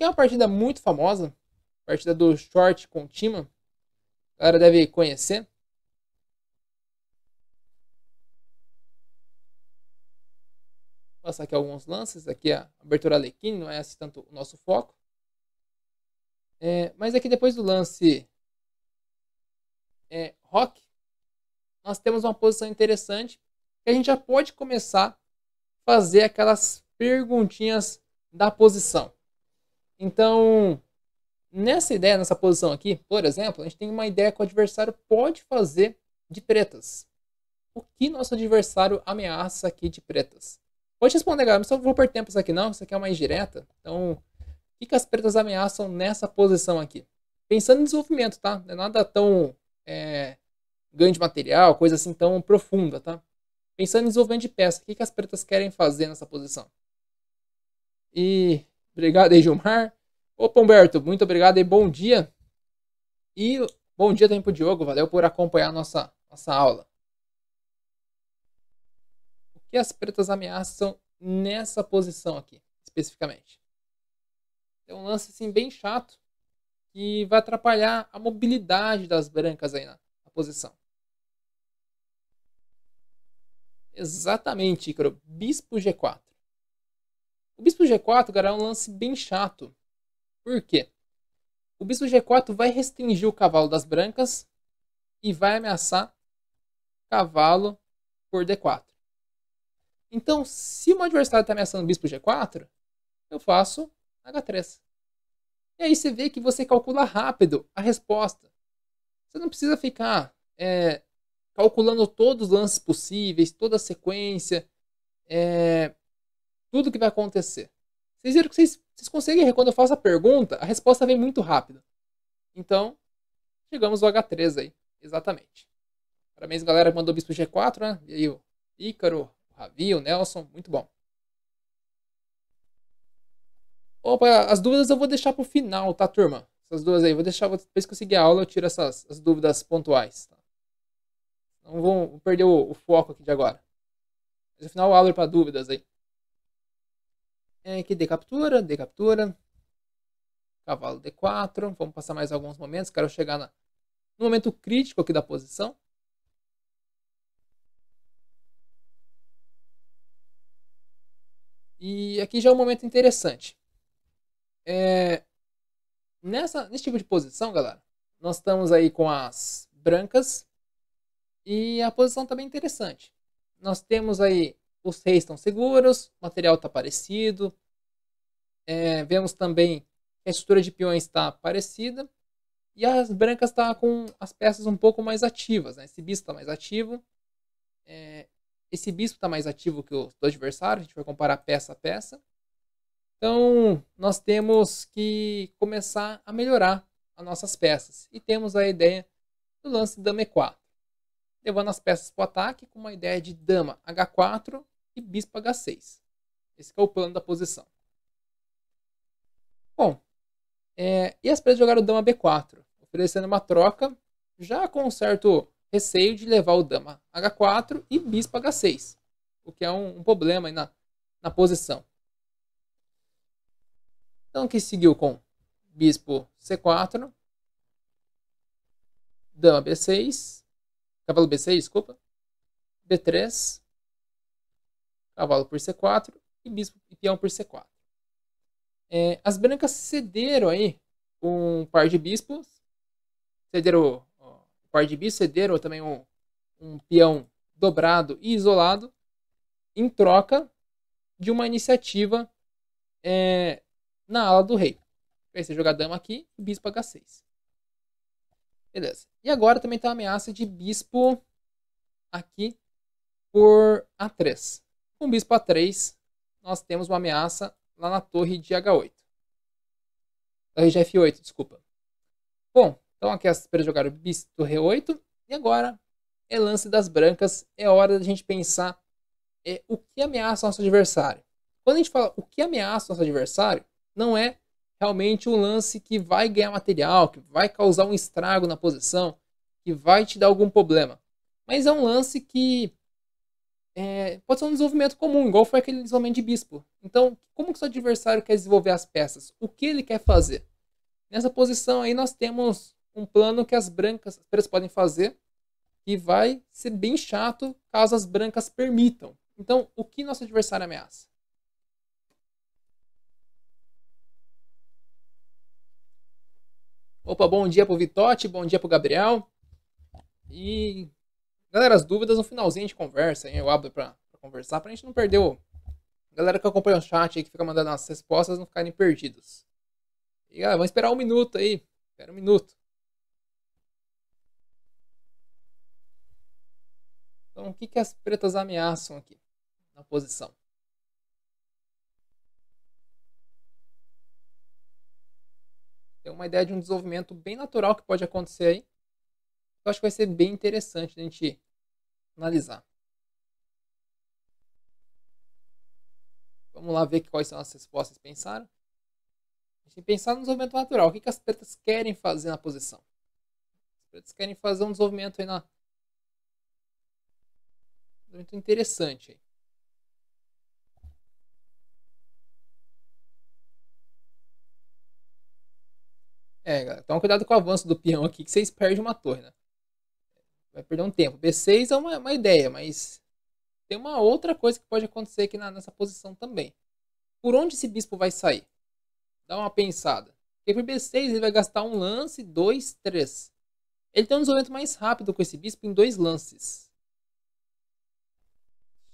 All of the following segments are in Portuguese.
aqui é uma partida muito famosa. Partida do short com o Tima. A galera deve conhecer. Vou passar aqui alguns lances. Aqui é a abertura Alekine não é tanto o nosso foco. É, mas aqui depois do lance é, Rock, nós temos uma posição interessante que a gente já pode começar a fazer aquelas perguntinhas da posição. Então, nessa ideia, nessa posição aqui, por exemplo, a gente tem uma ideia que o adversário pode fazer de pretas. O que nosso adversário ameaça aqui de pretas? Pode responder, galera, mas só vou perder tempo isso aqui não, isso aqui é uma indireta. Então, o que as pretas ameaçam nessa posição aqui? Pensando em desenvolvimento, tá? Não é nada tão é, ganho de material, coisa assim tão profunda, tá? Pensando em desenvolvimento de peça, o que as pretas querem fazer nessa posição? E obrigado aí, Gilmar. Opa, Humberto, muito obrigado e bom dia. E bom dia também para o Diogo, valeu por acompanhar nossa, nossa aula. O que as pretas ameaçam nessa posição aqui, especificamente? É um lance assim, bem chato que vai atrapalhar a mobilidade das brancas aí na, na posição. Exatamente, Icaro. Bispo G4. O bispo G4, cara, é um lance bem chato por quê? O bispo G4 vai restringir o cavalo das brancas e vai ameaçar cavalo por D4. Então, se o adversário está ameaçando o bispo G4, eu faço H3. E aí você vê que você calcula rápido a resposta. Você não precisa ficar é, calculando todos os lances possíveis, toda a sequência, é, tudo que vai acontecer. Vocês viram que vocês, vocês conseguem, quando eu faço a pergunta, a resposta vem muito rápida Então, chegamos ao H3 aí, exatamente. Parabéns, galera, que mandou o bispo G4, né? E aí o Ícaro, o Ravi, o Nelson, muito bom. Opa, as dúvidas eu vou deixar pro final, tá, turma? Essas duas aí, vou deixar, depois que eu seguir a aula eu tiro essas as dúvidas pontuais. Tá? Não vou perder o, o, foco aqui de agora. Mas no final eu abro para dúvidas aí. É, aqui D captura, D captura. Cavalo D4. Vamos passar mais alguns momentos. Quero chegar na, no momento crítico aqui da posição. E aqui já é um momento interessante. É, nessa, nesse tipo de posição, galera, nós estamos aí com as brancas. E a posição também tá interessante. Nós temos aí os reis estão seguros, o material está parecido. É, vemos também que a estrutura de peões está parecida. E as brancas está com as peças um pouco mais ativas. Né? Esse bispo está mais ativo. É, esse bispo está mais ativo que o do adversário. A gente vai comparar peça a peça. Então, nós temos que começar a melhorar as nossas peças. E temos a ideia do lance dama e 4 levando as peças para o ataque com uma ideia de dama h4 e bispo h6. Esse é o plano da posição. Bom, é, e as pretas jogaram dama b4, oferecendo uma troca, já com um certo receio de levar o dama h4 e bispo h6, o que é um, um problema aí na, na posição. Então, que seguiu com bispo c4, dama b6, cavalo b6, desculpa, b3, cavalo por C4 e bispo e peão por C4. É, as brancas cederam aí um par de bispos, cederam ó, um par de bispos, cederam também um, um peão dobrado e isolado em troca de uma iniciativa é, na ala do rei. Vai ser jogar dama aqui e bispo h6. Beleza. E agora também tem tá a ameaça de bispo aqui por a3. Com bispo A3, nós temos uma ameaça lá na torre de H8. Torre de F8, desculpa. Bom, então aqui as esperas jogaram bispo torre 8 e agora é lance das brancas, é hora da gente pensar é, o que ameaça nosso adversário. Quando a gente fala o que ameaça nosso adversário, não é realmente um lance que vai ganhar material, que vai causar um estrago na posição, que vai te dar algum problema. Mas é um lance que é, pode ser um desenvolvimento comum, igual foi aquele desenvolvimento de bispo. Então, como que seu adversário quer desenvolver as peças? O que ele quer fazer? Nessa posição aí nós temos um plano que as brancas, as pretas podem fazer, e vai ser bem chato caso as brancas permitam. Então, o que nosso adversário ameaça? Opa, bom dia pro Vitote, bom dia pro Gabriel. E Galera, as dúvidas no finalzinho a gente conversa, hein? Eu abro pra, pra conversar, pra gente não perder o. Galera que acompanha o chat aí, que fica mandando as respostas, não ficarem perdidos. E galera, vamos esperar um minuto aí. Espera um minuto. Então, o que, que as pretas ameaçam aqui na posição? Tem uma ideia de um desenvolvimento bem natural que pode acontecer aí. Eu acho que vai ser bem interessante a gente analisar. Vamos lá ver quais são as respostas que pensaram. A gente tem pensar no desenvolvimento natural. O que, as pretas querem fazer na posição? As pretas querem fazer um desenvolvimento aí na. Muito interessante aí. É, galera, toma cuidado com o avanço do peão aqui, que vocês perdem uma torre, né? vai perder um tempo. B6 é uma, uma ideia, mas tem uma outra coisa que pode acontecer aqui na, nessa posição também. Por onde esse bispo vai sair? Dá uma pensada. Porque por B6 ele vai gastar um lance, dois, três. Ele tem um desenvolvimento mais rápido com esse bispo em dois lances.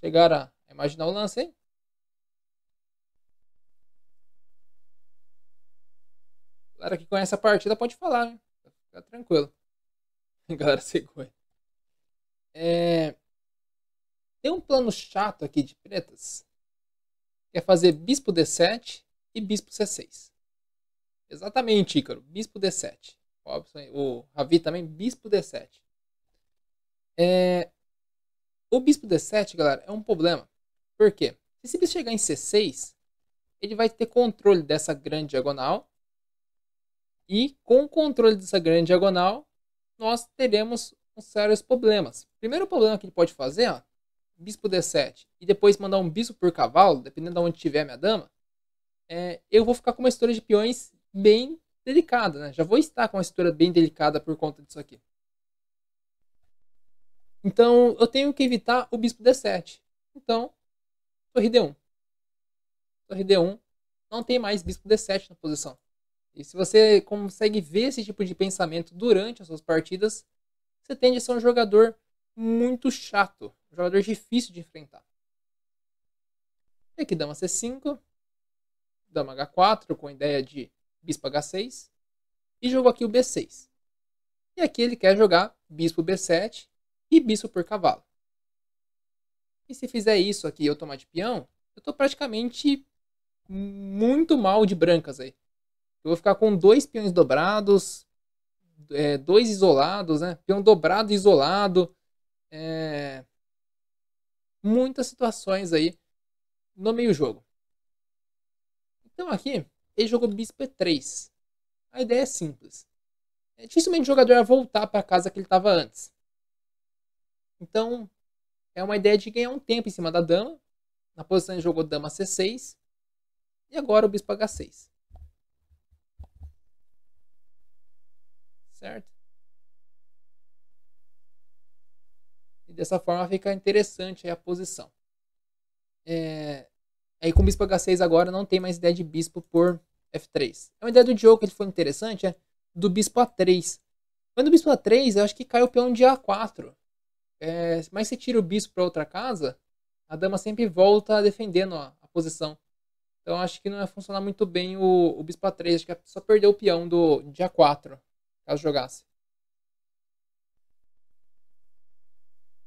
Chegaram a imaginar o lance aí? Galera que conhece a partida pode falar, hein? Fica tranquilo. Galera, segura. É... Tem um plano chato aqui de pretas. Que é fazer bispo D7 e bispo C6. Exatamente, Ícaro. Bispo D7. O Ravi também, bispo D7. É... O bispo D7, galera, é um problema. Por quê? Se ele chegar em C6, ele vai ter controle dessa grande diagonal. E com o controle dessa grande diagonal, nós teremos com sérios problemas. Primeiro problema que ele pode fazer, ó, bispo d7, e depois mandar um bispo por cavalo, dependendo de onde tiver minha dama, é, eu vou ficar com uma história de peões bem delicada, né? Já vou estar com uma história bem delicada por conta disso aqui. Então, eu tenho que evitar o bispo d7. Então, torre d1. Torre d1 não tem mais bispo d7 na posição. E se você consegue ver esse tipo de pensamento durante as suas partidas, você tende a ser um jogador muito chato, um jogador difícil de enfrentar. E aqui dama c5, dama h4 com a ideia de bispo h6 e jogou aqui o b6. E aqui ele quer jogar bispo b7 e bispo por cavalo. E se fizer isso aqui e eu tomar de peão, eu estou praticamente muito mal de brancas aí. Eu vou ficar com dois peões dobrados, é, dois isolados, né? Peão dobrado isolado. É... Muitas situações aí no meio jogo. Então aqui, ele jogou bispo e3. A ideia é simples. É, dificilmente o jogador ia voltar para a casa que ele estava antes. Então, é uma ideia de ganhar um tempo em cima da dama. Na posição ele jogou dama c6. E agora o bispo h6. certo? E dessa forma fica interessante a posição. É... Aí com o bispo H6 agora não tem mais ideia de bispo por F3. É uma ideia do Diogo que foi interessante, é do bispo A3. Quando o bispo A3, eu acho que cai o peão de A4. É... Mas se tira o bispo para outra casa, a dama sempre volta defendendo ó, a posição. Então acho que não vai funcionar muito bem o, o bispo A3. Acho que só perdeu o peão do, de A4 caso jogasse.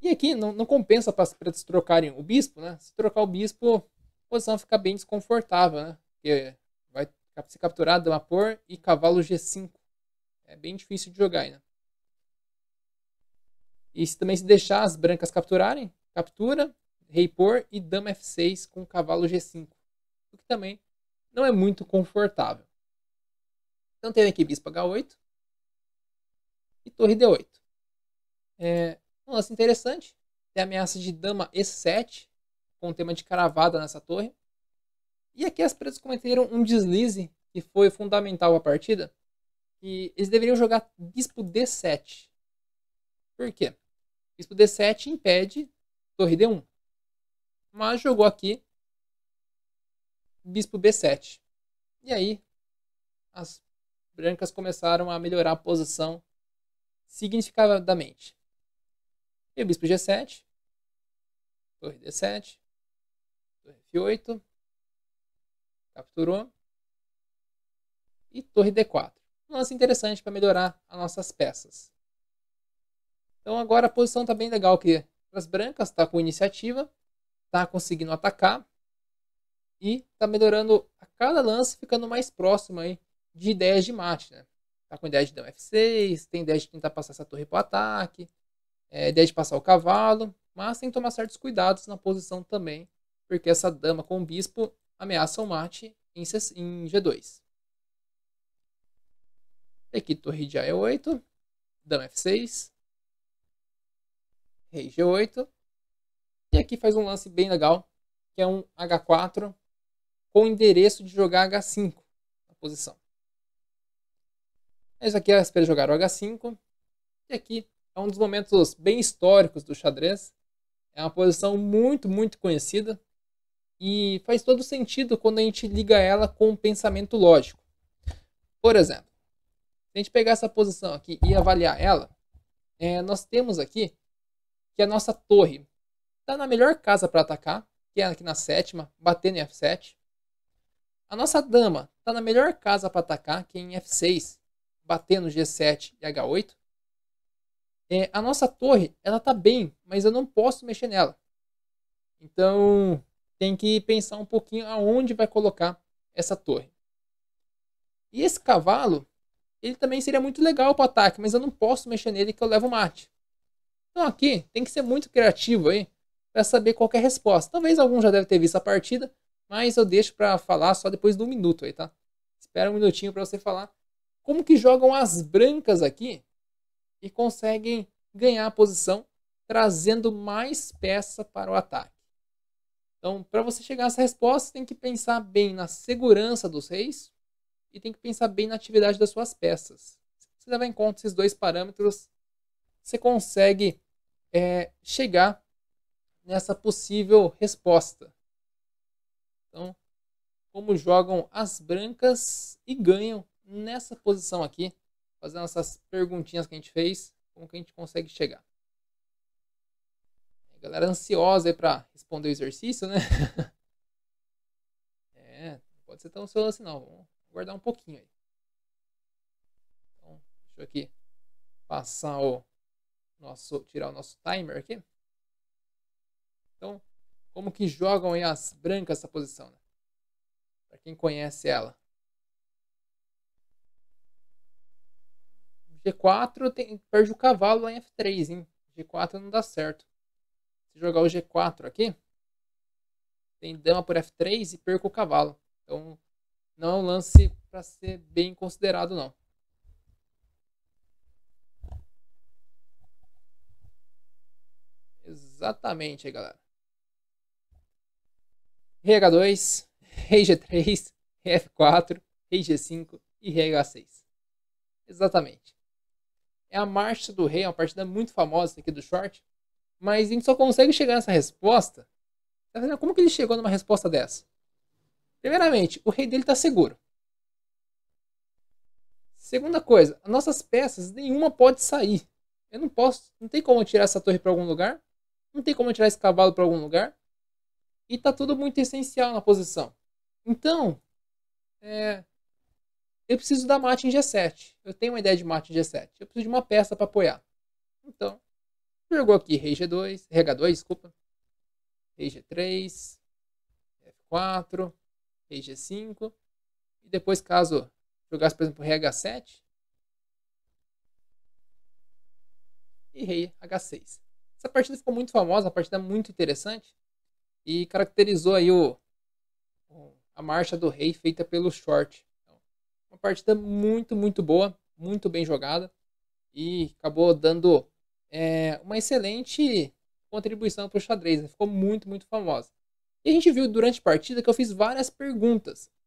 E aqui não, não compensa para eles trocarem o bispo, né? Se trocar o bispo, a posição fica bem desconfortável, né? Porque vai ser capturado dama é por e cavalo G5. É bem difícil de jogar Né? E se também se deixar as brancas capturarem, captura, rei por e dama F6 com cavalo G5. O que também não é muito confortável. Então tem aqui bispo H8, e torre d8. É um lance interessante. Tem a ameaça de dama e7, com o tema de caravada nessa torre. E aqui as pretas cometeram um deslize que foi fundamental à partida. E eles deveriam jogar bispo d7. Por quê? Bispo d7 impede torre d1. Mas jogou aqui bispo b7. E aí as brancas começaram a melhorar a posição significadamente. E bispo G7, torre D7, torre F8, capturou, e torre D4. Um lance interessante para melhorar as nossas peças. Então agora a posição está bem legal que as brancas está com iniciativa, está conseguindo atacar e está melhorando a cada lance, ficando mais próximo aí de ideias de mate. Né? tá com ideia de dar um F6, tem ideia de tentar passar essa torre para o ataque, é, ideia de passar o cavalo, mas tem que tomar certos cuidados na posição também, porque essa dama com o bispo ameaça o mate em, em G2. Aqui torre de A8, dama F6, rei G8, e aqui faz um lance bem legal, que é um H4 com endereço de jogar H5 na posição. Mas é aqui as jogar jogaram H5. E aqui é um dos momentos bem históricos do xadrez. É uma posição muito, muito conhecida. E faz todo sentido quando a gente liga ela com o pensamento lógico. Por exemplo, se a gente pegar essa posição aqui e avaliar ela, é, nós temos aqui que a nossa torre está na melhor casa para atacar, que é aqui na sétima, batendo em F7. A nossa dama está na melhor casa para atacar, que é em F6 bater no G7 e H8. É, a nossa torre, ela tá bem, mas eu não posso mexer nela. Então, tem que pensar um pouquinho aonde vai colocar essa torre. E esse cavalo, ele também seria muito legal para ataque, mas eu não posso mexer nele que eu levo mate. Então aqui tem que ser muito criativo aí para saber qual é a resposta. Talvez algum já deve ter visto a partida, mas eu deixo para falar só depois de um minuto aí, tá? Espera um minutinho para você falar como que jogam as brancas aqui e conseguem ganhar a posição, trazendo mais peça para o ataque. Então, para você chegar a essa resposta, tem que pensar bem na segurança dos reis e tem que pensar bem na atividade das suas peças. Se você levar em conta esses dois parâmetros, você consegue é, chegar nessa possível resposta. Então, como jogam as brancas e ganham nessa posição aqui, fazendo essas perguntinhas que a gente fez, como que a gente consegue chegar. A é, galera ansiosa aí para responder o exercício, né? é, não pode ser tão ansioso assim não. Vamos aguardar um pouquinho aí. Então, deixa eu aqui passar o nosso, tirar o nosso timer aqui. Então, como que jogam aí as brancas essa posição, né? Para quem conhece ela. G4 tem, perde o cavalo lá em F3, hein? G4 não dá certo. Se jogar o G4 aqui, tem dama por F3 e perco o cavalo. Então, não é um lance para ser bem considerado, não. Exatamente aí, galera. Rei H2, Rei G3, Rei F4, Rei G5 e Rei H6. Exatamente é a Marcha do Rei, é uma partida muito famosa aqui do short, mas a gente só consegue chegar nessa resposta. Como que ele chegou numa resposta dessa? Primeiramente, o rei dele está seguro. Segunda coisa, nossas peças, nenhuma pode sair. Eu não posso, não tem como tirar essa torre para algum lugar, não tem como tirar esse cavalo para algum lugar, e está tudo muito essencial na posição. Então, é, eu preciso da mate em G7. Eu tenho uma ideia de mate em G7. Eu preciso de uma peça para apoiar. Então, jogou aqui rei G2, rei H2, desculpa. Rei G3, F4, rei G5. E depois, caso jogasse, por exemplo, rei H7 e rei H6. Essa partida ficou muito famosa, uma partida muito interessante e caracterizou aí o, a marcha do rei feita pelo short uma partida muito, muito boa, muito bem jogada e acabou dando é, uma excelente contribuição para o xadrez. Né? Ficou muito, muito famosa. E a gente viu durante a partida que eu fiz várias perguntas.